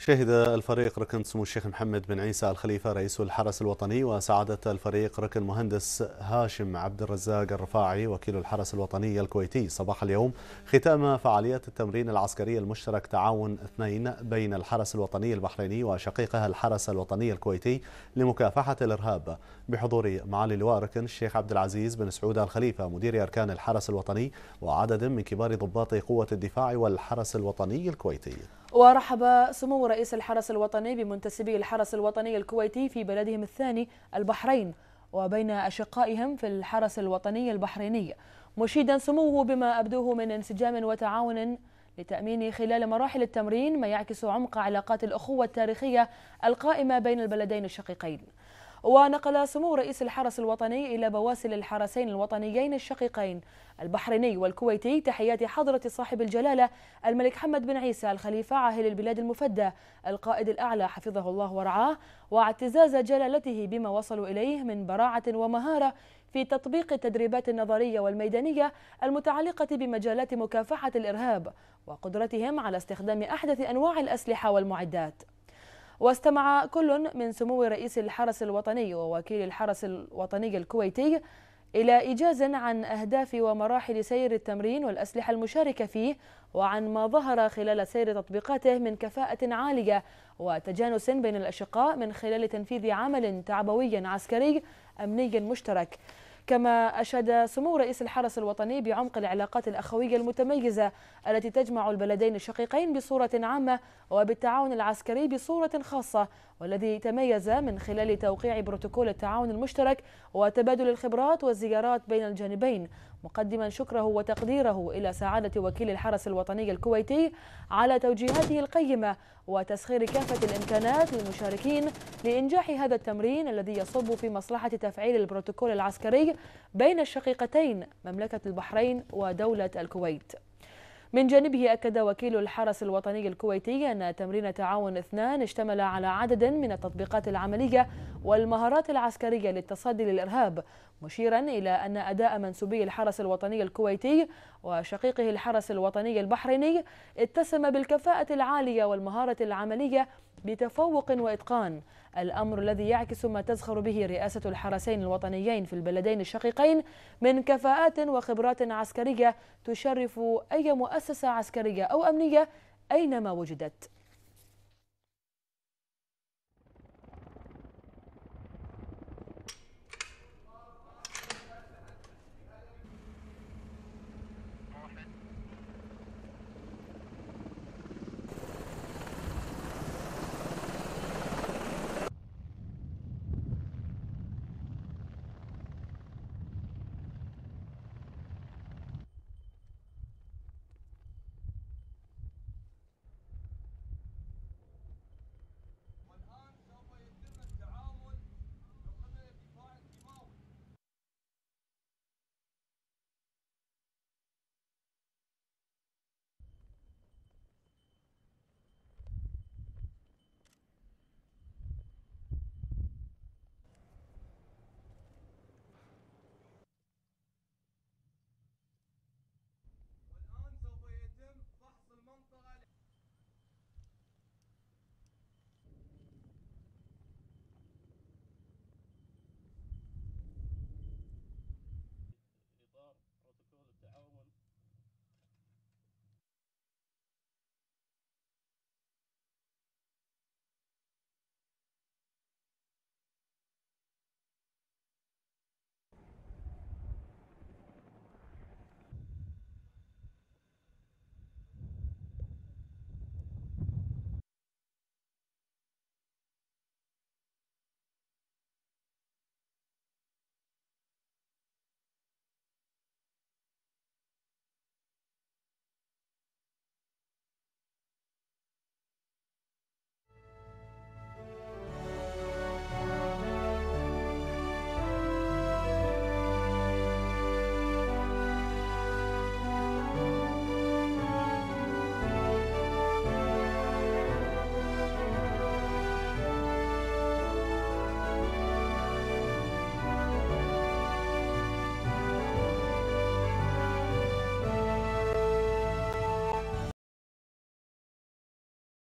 شهد الفريق ركن سمو الشيخ محمد بن عيسى الخليفة رئيس الحرس الوطني وسعادة الفريق ركن مهندس هاشم عبد الرزاق الرفاعي وكيل الحرس الوطني الكويتي صباح اليوم ختام فعاليات التمرين العسكري المشترك تعاون اثنين بين الحرس الوطني البحريني وشقيقها الحرس الوطني الكويتي لمكافحة الإرهاب بحضور معالي لواء ركن الشيخ عبد العزيز بن سعود الخليفة مدير أركان الحرس الوطني وعدد من كبار ضباط قوة الدفاع والحرس الوطني الكويتي ورحب سمو رئيس الحرس الوطني بمنتسبي الحرس الوطني الكويتي في بلدهم الثاني البحرين وبين أشقائهم في الحرس الوطني البحريني مشيدا سموه بما أبدوه من انسجام وتعاون لتأمين خلال مراحل التمرين ما يعكس عمق علاقات الأخوة التاريخية القائمة بين البلدين الشقيقين ونقل سمو رئيس الحرس الوطني إلى بواسل الحرسين الوطنيين الشقيقين البحريني والكويتي تحيات حضرة صاحب الجلالة الملك حمد بن عيسى الخليفة عاهل البلاد المفدى القائد الأعلى حفظه الله ورعاه واعتزاز جلالته بما وصلوا إليه من براعة ومهارة في تطبيق التدريبات النظرية والميدانية المتعلقة بمجالات مكافحة الإرهاب وقدرتهم على استخدام أحدث أنواع الأسلحة والمعدات واستمع كل من سمو رئيس الحرس الوطني ووكيل الحرس الوطني الكويتي إلى إيجاز عن أهداف ومراحل سير التمرين والأسلحة المشاركة فيه وعن ما ظهر خلال سير تطبيقاته من كفاءة عالية وتجانس بين الأشقاء من خلال تنفيذ عمل تعبوي عسكري أمني مشترك كما أشاد سمو رئيس الحرس الوطني بعمق العلاقات الأخوية المتميزة التي تجمع البلدين الشقيقين بصورة عامة وبالتعاون العسكري بصورة خاصة والذي تميز من خلال توقيع بروتوكول التعاون المشترك وتبادل الخبرات والزيارات بين الجانبين مقدما شكره وتقديره إلى سعادة وكيل الحرس الوطني الكويتي على توجيهاته القيمة وتسخير كافة الإمكانات للمشاركين لإنجاح هذا التمرين الذي يصب في مصلحة تفعيل البروتوكول العسكري بين الشقيقتين مملكة البحرين ودولة الكويت من جانبه أكد وكيل الحرس الوطني الكويتي أن تمرين تعاون اثنان اشتمل على عدد من التطبيقات العملية والمهارات العسكرية للتصدي للإرهاب مشيرا إلى أن أداء منسوبي الحرس الوطني الكويتي وشقيقه الحرس الوطني البحريني اتسم بالكفاءة العالية والمهارة العملية بتفوق وإتقان الأمر الذي يعكس ما تزخر به رئاسة الحرسين الوطنيين في البلدين الشقيقين من كفاءات وخبرات عسكرية تشرف أي مؤسسة عسكرية أو أمنية أينما وجدت